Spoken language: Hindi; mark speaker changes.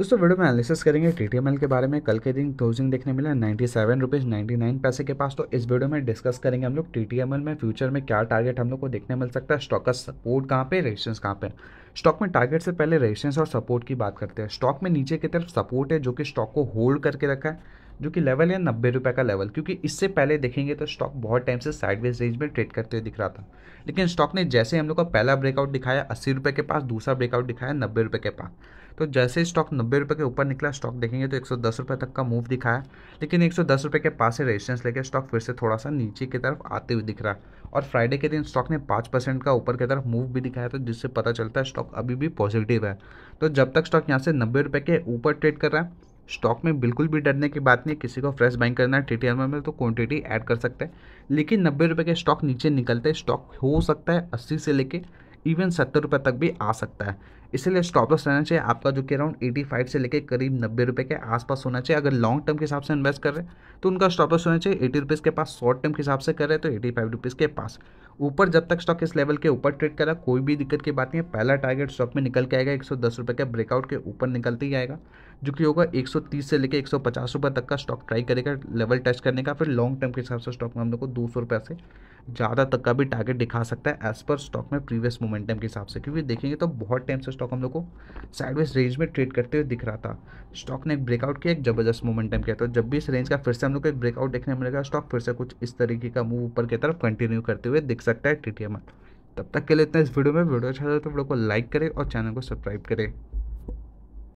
Speaker 1: दोस्तों वीडियो में एनालिसिस करेंगे टीटीएमएल के बारे में कल के दिन क्लोजिंग देखने मिला ninety seven rupees ninety nine पैसे के पास तो इस वीडियो में डिस्कस करेंगे हम लोग टी में फ्यूचर में क्या टारगेट हम लोग को देखने मिल सकता है स्टॉक का सपोर्ट कहाँ पे रेजिस्टेंस कहाँ पे स्टॉक में टारगेट से पहले रेजिस्टेंस और सपोर्ट की बात करते हैं स्टॉक में नीचे की तरफ सपोर्ट है जो कि स्टॉक को होल्ड करके रखा है जो कि लेवल है नब्बे रुपये का लेवल क्योंकि इससे पहले देखेंगे तो स्टॉक बहुत टाइम से साइडवेज रेंज में ट्रेड करते हुए दिख रहा था लेकिन स्टॉक ने जैसे हम लोग का पहला ब्रेकआउट दिखाया अस्सी रुपये के पास दूसरा ब्रेकआउट दिखाया नब्बे रुपये के पास तो जैसे स्टॉक नब्बे रुपये के ऊपर निकला स्टॉक देखेंगे तो एक सौ दस रुपये तक का मूव दिखाया लेकिन एक सौ दस रुपये के पास से रेजिस्टेंस लेकर स्टॉक फिर से थोड़ा सा नीचे की तरफ आते हुए दिख रहा है और फ्राइडे के दिन स्टॉक ने पाँच परसेंट का ऊपर की तरफ मूव भी दिखाया तो जिससे पता चलता है स्टॉक अभी भी पॉजिटिव है तो जब तक स्टॉक यहाँ से नब्बे रुपये के ऊपर ट्रेड कर रहा है स्टॉक में बिल्कुल भी डरने की बात नहीं किसी को फ्रेश बाइंग करना है टी में तो क्वांटिटी ऐड कर सकते हैं लेकिन नब्बे रुपये के स्टॉक नीचे निकलते स्टॉक हो सकता है अस्सी से लेके इवन सत्तर रुपये तक भी आ सकता है इसलिए स्टॉप लॉस रहना चाहिए आपका जो कि अराउंड एटी फाइव से लेकर करीब नब्बे रुपये के आसपास होना चाहिए अगर लॉन्ग टर्म के हिसाब से इन्वेस्ट कर रहे हैं तो उनका स्टॉप लॉस होना चाहिए एटी रुपीज़ के पास शॉर्ट टर्म के हिसाब से कर रहे हैं तो एटी फाइव रुपीज़ के पास ऊपर जब तक स्टॉक इस लेवल के ऊपर ट्रेड करा कोई भी दिक्कत की बात नहीं है पहला टारगेट स्टॉक में निकल के आएगा एक सौ दस रुपये के ब्रेकआउट के ऊपर निकलते ही आएगा जो कि होगा एक सौ तीस से लेकर एक सौ पचास रुपये तक का स्टॉक ट्राई करेगा लेवल टेस्ट करने का फिर लॉन्ग टर्म के हिसाब से स्टॉक में हम लोग को दो सौ रुपये से ज़्यादा तक का भी टारगेट दिखा सकता है एज पर स्टॉक में प्रीवियस मोमेंटम के हिसाब से क्योंकि देखेंगे तो बहुत टाइम से स्टॉक हम लोग को साइडवेज रेंज में ट्रेड करते हुए दिख रहा था स्टॉक ने एक ब्रेकआउट किया एक जबरदस्त मोमेंटम किया तो जब भी इस रेंज का फिर से हम लोग को एक ब्रेकआउट देखने मिलेगा स्टॉक फिर से कुछ इस तरीके का मूव ऊपर की तरफ कंटिन्यू करते हुए दिख सकता है टी तब तक के लिए इतना इस वीडियो में वीडियो अच्छा लगे तो वीडियो को लाइक करें और चैनल को सब्सक्राइब करें